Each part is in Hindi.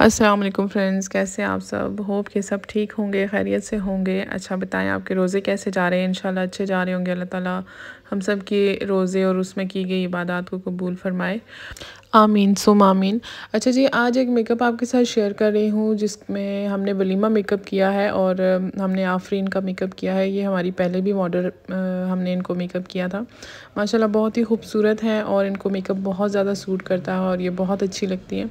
अस्सलाम वालेकुम फ्रेंड्स कैसे आप सब होप के सब ठीक होंगे खैरियत से होंगे अच्छा बताएं आपके रोज़े कैसे जा रहे हैं इन अच्छे जा रहे होंगे अल्लाह ताला हम सब के रोज़े और उसमें की गई इबादत को कबूल फरमाए आमीन सुम आमीन अच्छा जी आज एक मेकअप आपके साथ शेयर कर रही हूँ जिसमें हमने वलीमा मेकअप किया है और हमने आफरीन का मेकअप किया है ये हमारी पहले भी मॉडल हमने इनको मेकअप किया था माशाल्लाह बहुत ही खूबसूरत है और इनको मेकअप बहुत ज़्यादा सूट करता है और ये बहुत अच्छी लगती है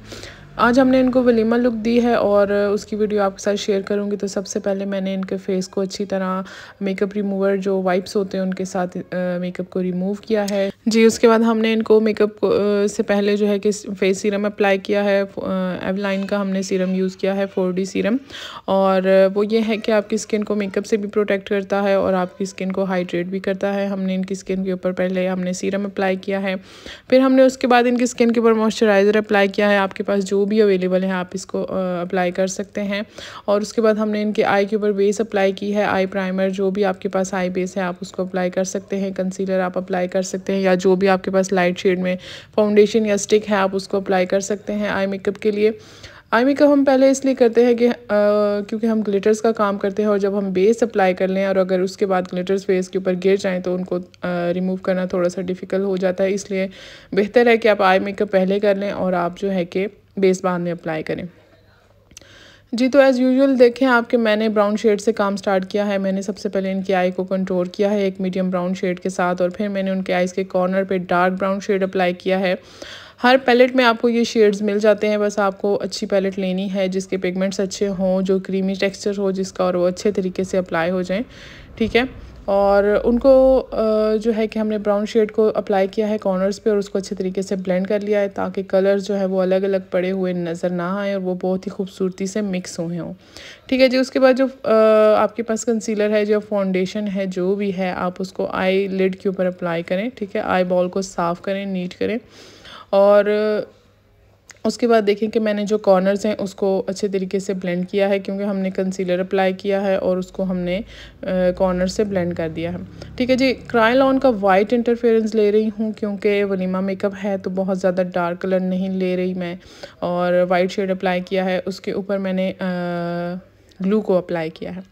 आज हमने इनको वलीमा लुक दी है और उसकी वीडियो आपके साथ शेयर करूँगी तो सबसे पहले मैंने इनके फेस को अच्छी तरह मेकअप रिमूवर जो वाइप्स होते हैं उनके साथ मेकअप को रिमूव किया है जी उसके बाद हमने इनको मेकअप से पहले जो है कि फेस सीरम अप्लाई किया है एवलाइन का हमने सीरम यूज़ किया है फोर सीरम और वो ये है कि आपकी स्किन को मेकअप से भी प्रोटेक्ट करता है और आपकी स्किन को हाइड्रेट भी करता है हमने इनकी स्किन के ऊपर पहले हमने सीरम अप्लाई किया है फिर हमने उसके बाद इनकी स्किन के ऊपर मॉइस्चराइज़र अप्लाई किया है आपके पास जो भी अवेलेबल है आप इसको अप्लाई कर सकते हैं और उसके बाद हमने इनके आई के ऊपर बेस अप्लाई की है आई प्राइमर जो भी आपके पास आई बेस है आप उसको अप्लाई कर सकते हैं कंसीलर आप अप्लाई कर सकते हैं या जो भी आपके पास लाइट शेड में फाउंडेशन या स्टिक है आप उसको अप्लाई कर सकते हैं आई मेकअप के लिए आई मेकअप हम पहले इसलिए करते हैं कि आ, क्योंकि हम ग्लिटर्स का काम करते हैं और जब हम बेस अप्लाई कर लें और अगर उसके बाद ग्लिटर्स फेस के ऊपर गिर जाएँ तो उनको रिमूव करना थोड़ा सा डिफ़िकल्ट हो जाता है इसलिए बेहतर है कि आप आई मेकअप पहले कर लें और आप जो है कि बेस बाद में अप्लाई करें जी तो एज़ यूजुअल देखें आपके मैंने ब्राउन शेड से काम स्टार्ट किया है मैंने सबसे पहले इनकी आई को कंट्रोल किया है एक मीडियम ब्राउन शेड के साथ और फिर मैंने उनके आईज़ के कॉर्नर पे डार्क ब्राउन शेड अप्लाई किया है हर पैलेट में आपको ये शेड्स मिल जाते हैं बस आपको अच्छी पैलेट लेनी है जिसके पिगमेंट्स अच्छे हों जो क्रीमी टेक्स्चर हो जिसका और वो अच्छे तरीके से अप्लाई हो जाएँ ठीक है और उनको जो है कि हमने ब्राउन शेड को अप्लाई किया है कॉर्नर्स पे और उसको अच्छे तरीके से ब्लेंड कर लिया है ताकि कलर जो है वो अलग अलग पड़े हुए नज़र ना आए और वो बहुत ही खूबसूरती से मिक्स हुए हों ठीक है जी उसके बाद जो आपके पास कंसीलर है जो फाउंडेशन है जो भी है आप उसको आई लिड के ऊपर अप्लाई करें ठीक है आई बॉल को साफ़ करें नीट करें और उसके बाद देखें कि मैंने जो कॉर्नर्स हैं उसको अच्छे तरीके से ब्लेंड किया है क्योंकि हमने कंसीलर अप्लाई किया है और उसको हमने कॉर्नर से ब्लेंड कर दिया है ठीक है जी क्राइलॉन का वाइट इंटरफेरेंस ले रही हूँ क्योंकि वलीमा मेकअप है तो बहुत ज़्यादा डार्क कलर नहीं ले रही मैं और वाइट शेड अप्लाई किया है उसके ऊपर मैंने ग्लू को अप्लाई किया है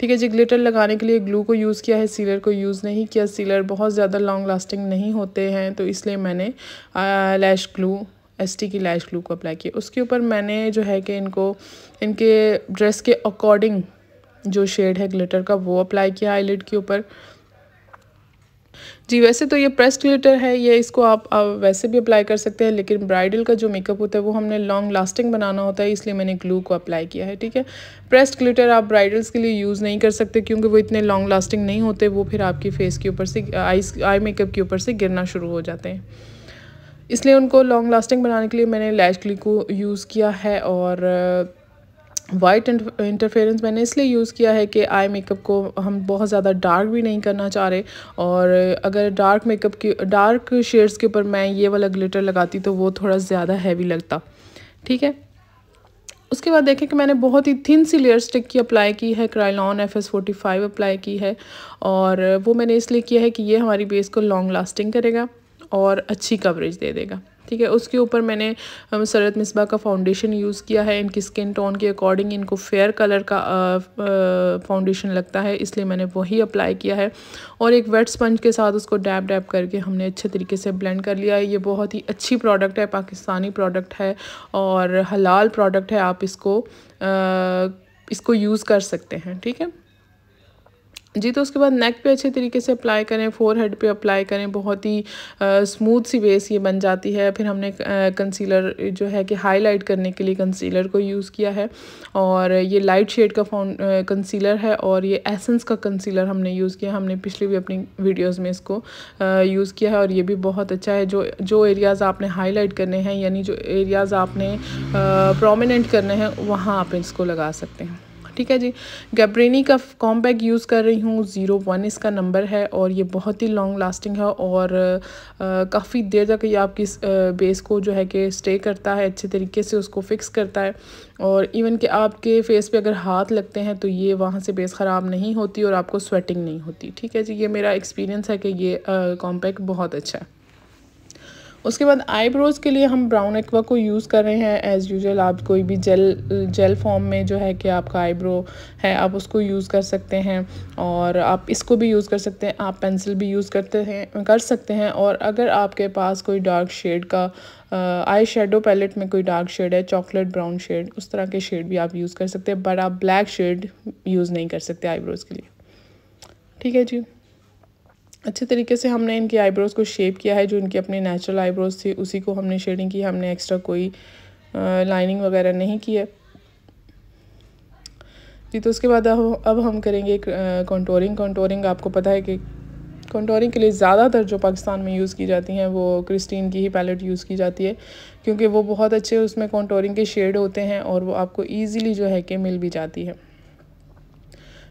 ठीक है जी ग्लिटर लगाने के लिए ग्लू को यूज़ किया है सीलर को यूज़ नहीं किया सीलर बहुत ज़्यादा लॉन्ग लास्टिंग नहीं होते हैं तो इसलिए मैंने लैश ग्लू एस टी की लैश ग्लू को अप्लाई किया उसके ऊपर मैंने जो है कि इनको इनके ड्रेस के अकॉर्डिंग जो शेड है ग्लिटर का वो अप्लाई किया आईलिड के ऊपर जी वैसे तो ये प्रेस ग्लिटर है ये इसको आप, आप वैसे भी अप्लाई कर सकते हैं लेकिन ब्राइडल का जो मेकअप होता है वो हमने लॉन्ग लास्टिंग बनाना होता है इसलिए मैंने ग्लू को अप्लाई किया है ठीक है प्रेस्ड ग्लिटर आप ब्राइडल्स के लिए यूज़ नहीं कर सकते क्योंकि वो इतने लॉन्ग लास्टिंग नहीं होते वो फिर आपकी फेस के ऊपर से आई आई मेकअप के ऊपर से गिरना शुरू हो जाते हैं इसलिए उनको लॉन्ग लास्टिंग बनाने के लिए मैंने लैश ग्ली को यूज़ किया है और वाइट uh, इंटरफेरेंस मैंने इसलिए यूज़ किया है कि आई मेकअप को हम बहुत ज़्यादा डार्क भी नहीं करना चाह रहे और अगर डार्क मेकअप की डार्क शेड्स के ऊपर मैं ये वाला ग्लिटर लगाती तो वो थोड़ा ज़्यादा हैवी लगता ठीक है उसके बाद देखें कि मैंने बहुत ही थिन सी लेयर स्टिक की अप्लाई की है Kryolan F S forty five apply की है और वो मैंने इसलिए किया है कि ये हमारी बेस को लॉन्ग लास्टिंग करेगा और अच्छी कवरेज दे देगा ठीक है उसके ऊपर मैंने सरत मिसबा का फाउंडेशन यूज़ किया है इनकी स्किन टोन के अकॉर्डिंग इनको फेयर कलर का फाउंडेशन लगता है इसलिए मैंने वही अप्लाई किया है और एक वेट स्पंज के साथ उसको डैप डैप करके हमने अच्छे तरीके से ब्लेंड कर लिया है ये बहुत ही अच्छी प्रोडक्ट है पाकिस्तानी प्रोडक्ट है और हलाल प्रोडक्ट है आप इसको आ, इसको यूज़ कर सकते हैं ठीक है जी तो उसके बाद नेक पे अच्छे तरीके से अप्लाई करें फोर हेड पर अप्लाई करें बहुत ही स्मूथ सी बेस ये बन जाती है फिर हमने कंसीलर जो है कि हाईलाइट करने के लिए कंसीलर को यूज़ किया है और ये लाइट शेड का फाउंड कंसीलर है और ये एसेंस का कंसीलर हमने यूज़ किया हमने पिछले भी अपनी वीडियोस में इसको यूज़ किया है और ये भी बहुत अच्छा है जो जो एरियाज़ आपने हाईलाइट करने हैं यानी जो एरियाज़ आपने प्रोमिनेंट करने हैं वहाँ आप इसको लगा सकते हैं ठीक है जी गैब्रेनी का कॉम बैग यूज़ कर रही हूँ ज़ीरो वन इसका नंबर है और ये बहुत ही लॉन्ग लास्टिंग है और काफ़ी देर तक ये आपकी बेस को जो है कि स्टे करता है अच्छे तरीके से उसको फिक्स करता है और इवन कि आपके फेस पे अगर हाथ लगते हैं तो ये वहाँ से बेस ख़राब नहीं होती और आपको स्वेटिंग नहीं होती ठीक है जी ये मेरा एक्सपीरियंस है कि ये कॉम्पैक्ट बहुत अच्छा है उसके बाद आईब्रोज़ के लिए हम ब्राउन एक्वा को यूज़ कर रहे हैं एज़ यूजल आप कोई भी जेल जेल फॉर्म में जो है कि आपका आईब्रो है आप उसको यूज़ कर सकते हैं और आप इसको भी यूज़ कर सकते हैं आप पेंसिल भी यूज़ करते हैं कर सकते हैं और अगर आपके पास कोई डार्क शेड का आई शेडो पैलेट में कोई डार्क शेड है चॉकलेट ब्राउन शेड उस तरह के शेड भी आप यूज़ कर सकते हैं बट आप ब्लैक शेड यूज़ नहीं कर सकते आईब्रोज़ के लिए ठीक है जी अच्छे तरीके से हमने इनके आईब्रोज़ को शेप किया है जो इनकी अपने नेचुरल आईब्रोज़ थी उसी को हमने शेडिंग की हमने एक्स्ट्रा कोई लाइनिंग वगैरह नहीं की है जी तो उसके बाद अब अब हम करेंगे कंटोरिंग कंटोरिंग आपको पता है कि कंटोरिंग के लिए ज़्यादातर जो पाकिस्तान में यूज़ की जाती हैं वो क्रिस्टीन की ही पैलेट यूज़ की जाती है क्योंकि वो बहुत अच्छे उसमें कॉन्टोरिंग के शेड होते हैं और वो आपको ईज़िली जो है कि मिल भी जाती है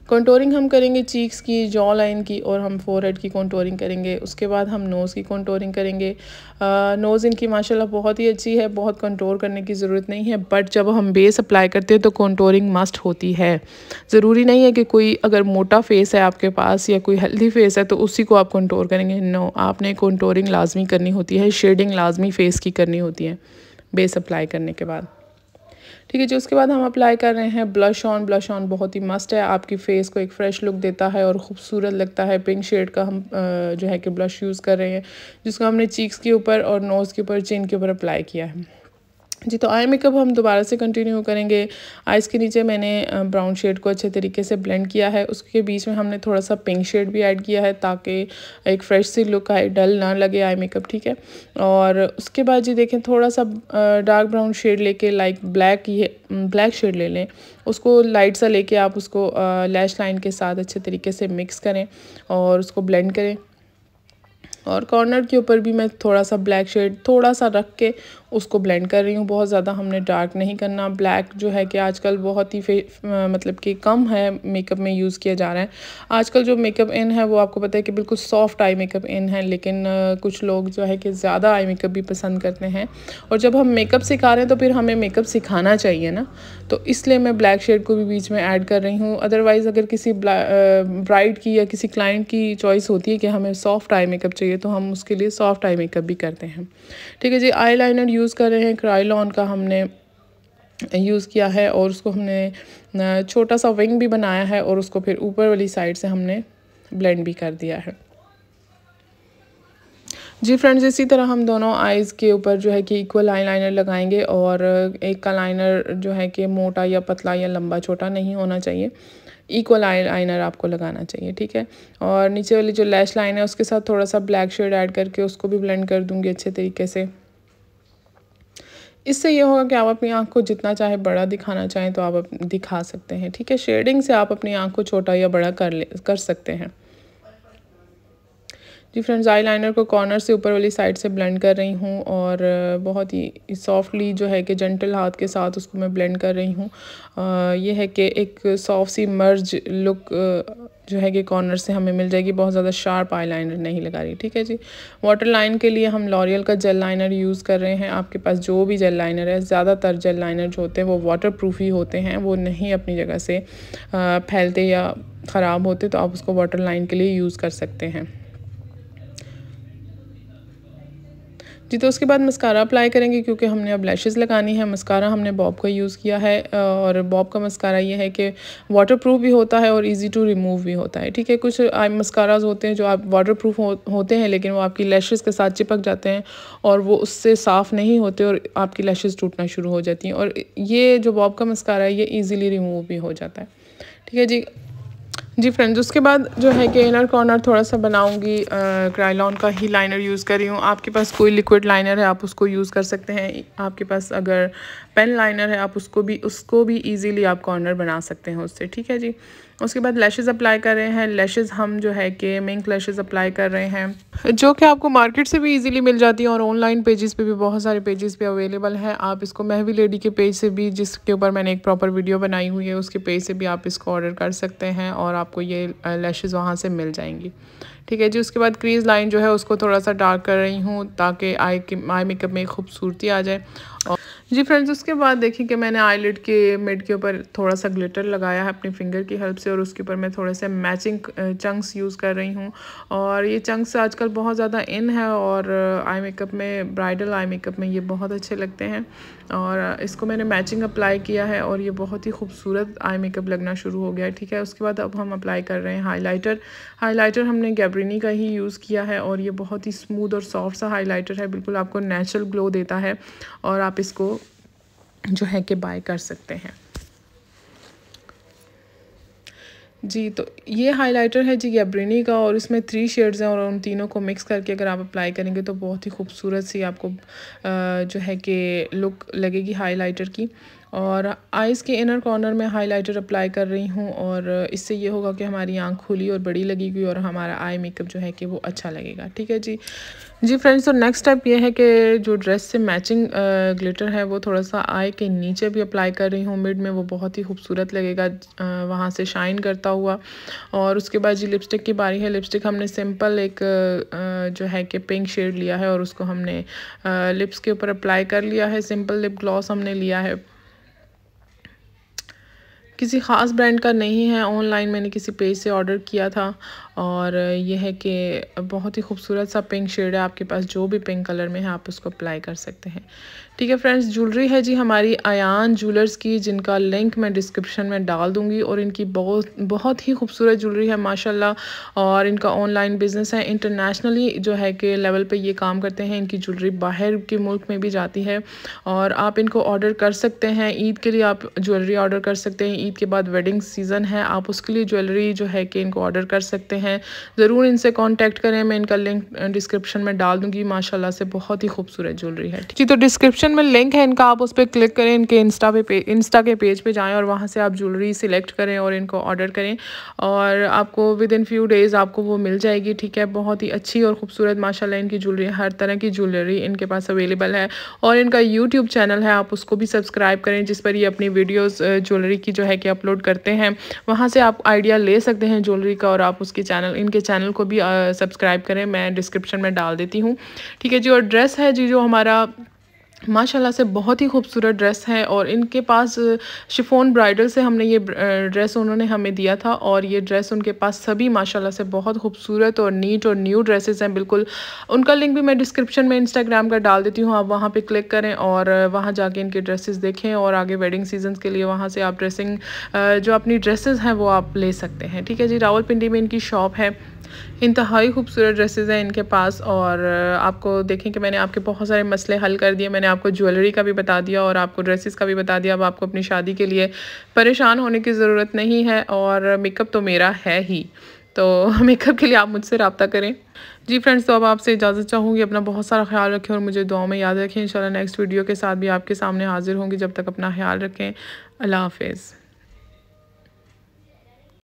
कंटोरिंग हम करेंगे चीक्स की जॉ लाइन की और हम फोरहेड की कंटोरिंग करेंगे उसके बाद हम नोज़ की कंटोरिंग करेंगे नोज़ इनकी माशाल्लाह बहुत ही अच्छी है बहुत कंटोर करने की ज़रूरत नहीं है बट जब हम बेस अप्लाई करते हैं तो कंटोरिंग मस्ट होती है ज़रूरी नहीं है कि कोई अगर मोटा फेस है आपके पास या कोई हेल्दी फेस है तो उसी को आप कंटोर करेंगे नो आपने कंटोरिंग लाजमी करनी होती है शेडिंग लाजमी फेस की करनी होती है बेस अप्लाई करने के बाद ठीक है जी उसके बाद हम अप्लाई कर रहे हैं ब्लश ऑन ब्लश ऑन बहुत ही मस्त है आपकी फेस को एक फ्रेश लुक देता है और खूबसूरत लगता है पिंक शेड का हम जो है कि ब्लश यूज़ कर रहे हैं जिसको हमने चीक्स के ऊपर और नोज़ के ऊपर चिन के ऊपर अप्लाई किया है जी तो आई मेकअप हम दोबारा से कंटिन्यू करेंगे आइज़ के नीचे मैंने ब्राउन शेड को अच्छे तरीके से ब्लेंड किया है उसके बीच में हमने थोड़ा सा पिंक शेड भी ऐड किया है ताकि एक फ्रेश सी लुक आए डल ना लगे आई मेकअप ठीक है और उसके बाद जी देखें थोड़ा सा डार्क ब्राउन शेड लेके लाइक ब्लैक ये ब्लैक शेड ले लें उसको लाइट सा लेके आप उसको लैश लाइन के साथ अच्छे तरीके से मिक्स करें और उसको ब्लेंड करें और कॉर्नर के ऊपर भी मैं थोड़ा सा ब्लैक शेड थोड़ा सा रख के उसको ब्लेंड कर रही हूँ बहुत ज़्यादा हमने डार्क नहीं करना ब्लैक जो है कि आजकल बहुत ही फे मतलब कि कम है मेकअप में यूज़ किया जा रहा है आजकल जो मेकअप इन है वो आपको पता है कि बिल्कुल सॉफ्ट आई मेकअप इन है लेकिन कुछ लोग जो है कि ज़्यादा आई मेकअप भी पसंद करते हैं और जब हम मेकअप सिखा रहे हैं तो फिर हमें मेकअप सिखाना चाहिए ना तो इसलिए मैं ब्लैक शेड को भी बीच में ऐड कर रही हूँ अदरवाइज़ अगर किसी ब्राइड uh, की या किसी क्लाइंट की चॉइस होती है कि हमें सॉफ्ट आई मेकअप चाहिए तो हम उसके लिए सॉफ्ट आई मेकअप भी करते हैं ठीक है जी आईलाइनर यूज़ कर रहे हैं क्राइलॉन का हमने यूज़ किया है और उसको हमने uh, छोटा सा विंग भी बनाया है और उसको फिर ऊपर वाली साइड से हमने ब्लेंड भी कर दिया है जी फ्रेंड्स इसी तरह हम दोनों आइज़ के ऊपर जो है कि इक्वल आई लाइनर लगाएंगे और एक का लाइनर जो है कि मोटा या पतला या लंबा छोटा नहीं होना चाहिए इक्वल आई लाइनर आपको लगाना चाहिए ठीक है और नीचे वाली जो लैश लाइन है उसके साथ थोड़ा सा ब्लैक शेड ऐड करके उसको भी ब्लेंड कर दूँगी अच्छे तरीके से इससे ये होगा कि आप अपनी आँख को जितना चाहे बड़ा दिखाना चाहें तो आप दिखा सकते हैं ठीक है शेडिंग से आप अपनी आँख को छोटा या बड़ा कर ले कर सकते हैं जी फ्रेंड्स आई लाइनर को कॉर्नर से ऊपर वाली साइड से ब्लेंड कर रही हूँ और बहुत ही सॉफ्टली जो है कि जेंटल हाथ के साथ उसको मैं ब्लेंड कर रही हूँ ये है कि एक सॉफ्ट सी मर्ज लुक जो है कि कॉर्नर से हमें मिल जाएगी बहुत ज़्यादा शार्प आई लाइनर नहीं लगा रही ठीक है जी वाटर लाइन के लिए हम लॉरियल का जेल लाइनर यूज़ कर रहे हैं आपके पास जो भी जेल लाइनर है ज़्यादातर जेल लाइनर जो होते हैं वो वाटर प्रूफ ही होते हैं वो नहीं अपनी जगह से फैलते या ख़राब होते तो आप उसको वाटर लाइन के लिए यूज़ कर सकते हैं जी तो उसके बाद मस्कारा अप्लाई करेंगे क्योंकि हमने अब लैशेज़ लगानी है मस्कारा हमने बॉब का यूज़ किया है और बॉब का मस्कारा ये है कि वाटरप्रूफ भी होता है और इजी टू रिमूव भी होता है ठीक है कुछ आई मस्काराज होते हैं जो आप वाटरप्रूफ हो, होते हैं लेकिन वो आपकी लैशेज़ के साथ चिपक जाते हैं और वो उससे साफ़ नहीं होते और आपकी लैशेज़ टूटना शुरू हो जाती हैं और ये जो बॉब का मस्कारा है ये ईज़िली रिमूव भी हो जाता है ठीक है जी जी फ्रेंड्स उसके बाद जो है कि इनर कॉर्नर थोड़ा सा बनाऊंगी क्राइलॉन का ही लाइनर यूज़ कर रही हूँ आपके पास कोई लिक्विड लाइनर है आप उसको यूज़ कर सकते हैं आपके पास अगर पेन लाइनर है आप उसको भी उसको भी ईजीली आप कॉर्नर बना सकते हैं उससे ठीक है जी उसके बाद लैशेज़ अप्लाई कर रहे हैं लैशेज़ हम जो है कि मिंक लैशेज़ अप्लाई कर रहे हैं जो कि आपको मार्केट से भी इजीली मिल जाती है और ऑनलाइन पेजेस पे भी बहुत सारे पेजेस पे अवेलेबल हैं आप इसको महवी लेडी के पेज से भी जिसके ऊपर मैंने एक प्रॉपर वीडियो बनाई हुई है उसके पेज से भी आप इसको ऑर्डर कर सकते हैं और आपको ये लैशेज़ वहाँ से मिल जाएंगी ठीक है जी उसके बाद क्रीज लाइन जो है उसको थोड़ा सा डार्क कर रही हूँ ताकि आई आई मेकअप में खूबसूरती आ जाए और जी फ्रेंड्स उसके बाद देखिए कि मैंने आईलिड के मिड के ऊपर थोड़ा सा ग्लिटर लगाया है अपनी फिंगर की हेल्प से और उसके ऊपर मैं थोड़े से मैचिंग चंक्स यूज़ कर रही हूँ और ये चंक्स आजकल बहुत ज़्यादा इन है और आई मेकअप में ब्राइडल आई मेकअप में ये बहुत अच्छे लगते हैं और इसको मैंने मैचिंग अप्लाई किया है और ये बहुत ही खूबसूरत आई मेकअप लगना शुरू हो गया है ठीक है उसके बाद अब हम अप्लाई कर रहे हैं हाईलाइटर हाईलाइटर हमने गैब्रिनी का ही यूज़ किया है और ये बहुत ही स्मूथ और सॉफ्ट सा हाईलाइटर है बिल्कुल आपको नेचुरल ग्लो देता है और आप इसको जो है कि बाय कर सकते हैं जी तो ये हाइलाइटर है जी गैब्रिनी का और इसमें थ्री शेड्स हैं और उन तीनों को मिक्स करके अगर आप अप्लाई करेंगे तो बहुत ही खूबसूरत सी आपको जो है कि लुक लगेगी हाइलाइटर की और आइज़ के इनर कॉर्नर में हाइलाइटर अप्लाई कर रही हूँ और इससे ये होगा कि हमारी आँख खुली और बड़ी लगेगी और हमारा आई मेकअप जो है कि वो अच्छा लगेगा ठीक है जी जी फ्रेंड्स तो नेक्स्ट स्टेप ये है कि जो ड्रेस से मैचिंग ग्लिटर है वो थोड़ा सा आई के नीचे भी अप्लाई कर रही हूँ मिड में वो बहुत ही खूबसूरत लगेगा वहाँ से शाइन करता हुआ और उसके बाद जी लिपस्टिक की बारी है लिपस्टिक हमने सिंपल एक जो है कि पिंक शेड लिया है और उसको हमने लिप्स के ऊपर अप्लाई कर लिया है सिंपल लिप ग्लॉस हमने लिया है किसी ख़ास ब्रांड का नहीं है ऑनलाइन मैंने किसी पेज से ऑर्डर किया था और यह है कि बहुत ही खूबसूरत सा पिंक शेड है आपके पास जो भी पिंक कलर में है आप उसको अप्लाई कर सकते हैं ठीक है फ्रेंड्स ज्वेलरी है जी हमारी अयान ज्वेलर्स की जिनका लिंक मैं डिस्क्रिप्शन में डाल दूँगी और इनकी बहुत बहुत ही खूबसूरत ज्वेलरी है माशाल्लाह और इनका ऑनलाइन बिज़नेस है इंटरनेशनली जो है कि लेवल पे ये काम करते हैं इनकी ज्वेलरी बाहर के मुल्क में भी जाती है और आप इनको ऑर्डर कर सकते हैं ईद के लिए आप ज्वेलरी ऑर्डर कर सकते हैं ईद के बाद वेडिंग सीज़न है आप उसके लिए ज्वेलरी जो है कि इनको ऑर्डर कर सकते हैं ज़रूर इनसे कॉन्टैक्ट करें मैं इनका लिंक डिस्क्रिप्शन में डाल दूँगी माशाला से बहुत ही खूबसूरत ज्वेलरी है जी तो डिस्क्रिप्शन में लिंक है इनका आप उस पर क्लिक करें इनके इंस्टा पे इंस्टा के पेज पर जाएँ और वहाँ से आप ज्वेलरी सिलेक्ट करें और इनको ऑर्डर करें और आपको विद इन फ्यू डेज़ आपको वो मिल जाएगी ठीक है बहुत ही अच्छी और खूबसूरत माशाला इनकी ज्वेलरी हर तरह की ज्वेलरी इनके पास अवेलेबल है और इनका यूट्यूब चैनल है आप उसको भी सब्सक्राइब करें जिस पर ये अपनी वीडियोस ज्वेलरी की जो है के अपलोड करते हैं वहाँ से आप आइडिया ले सकते हैं ज्वेलरी का और आप उसके चैनल इनके चैनल को भी सब्सक्राइब करें मैं डिस्क्रिप्शन में डाल देती हूँ ठीक है जी और ड्रेस है जी जो हमारा माशाल्लाह से बहुत ही खूबसूरत ड्रेस है और इनके पास शिफोन ब्राइडल से हमने ये ड्रेस उन्होंने हमें दिया था और ये ड्रेस उनके पास सभी माशाल्लाह से बहुत खूबसूरत और नीट और न्यू ड्रेसेस हैं बिल्कुल उनका लिंक भी मैं डिस्क्रिप्शन में इंस्टाग्राम का डाल देती हूँ आप वहाँ पे क्लिक करें और वहाँ जाके इनके ड्रेसेज देखें और आगे वेडिंग सीजन के लिए वहाँ से आप ड्रेसिंग जो अपनी ड्रेसेज़ हैं वो आप ले सकते हैं ठीक है जी रावलपिंडी में इनकी शॉप है इंतहाई खूबसूरत ड्रेसेस हैं इनके पास और आपको देखें कि मैंने आपके बहुत सारे मसले हल कर दिए मैंने आपको ज्वेलरी का भी बता दिया और आपको ड्रेसेस का भी बता दिया अब आपको अपनी शादी के लिए परेशान होने की ज़रूरत नहीं है और मेकअप तो मेरा है ही तो मेकअप के लिए आप मुझसे रबता करें जी फ्रेंड्स तो अब आपसे इजाज़त चाहूँगी अपना बहुत सारा ख्याल रखें और मुझे दुआ में याद रखें इन नेक्स्ट वीडियो के साथ भी आपके सामने हाज़िर होंगी जब तक अपना ख्याल रखें अल्लाह हाफिज़